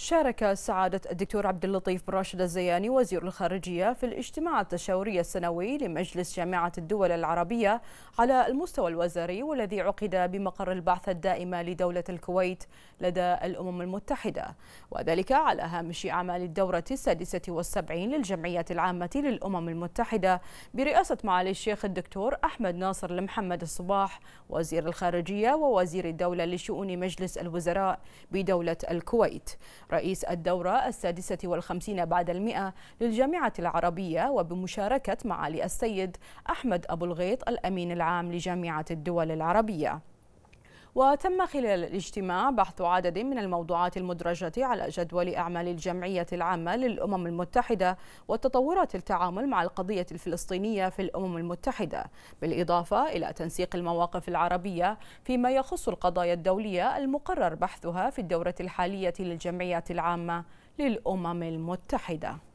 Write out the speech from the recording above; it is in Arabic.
شارك سعادة الدكتور عبد اللطيف بن راشد الزياني وزير الخارجية في الاجتماع التشاوري السنوي لمجلس جامعة الدول العربية على المستوى الوزاري والذي عقد بمقر البعثة الدائمة لدولة الكويت لدى الأمم المتحدة وذلك على هامش أعمال الدورة السادسة والسبعين للجمعية العامة للأمم المتحدة برئاسة معالي الشيخ الدكتور أحمد ناصر المحمد الصباح وزير الخارجية ووزير الدولة لشؤون مجلس الوزراء بدولة الكويت رئيس الدورة السادسة والخمسين بعد المئة للجامعة العربية وبمشاركة معالي السيد أحمد أبو الغيط الأمين العام لجامعة الدول العربية وتم خلال الاجتماع بحث عدد من الموضوعات المدرجة على جدول أعمال الجمعية العامة للأمم المتحدة وتطورات التعامل مع القضية الفلسطينية في الأمم المتحدة بالإضافة إلى تنسيق المواقف العربية فيما يخص القضايا الدولية المقرر بحثها في الدورة الحالية للجمعية العامة للأمم المتحدة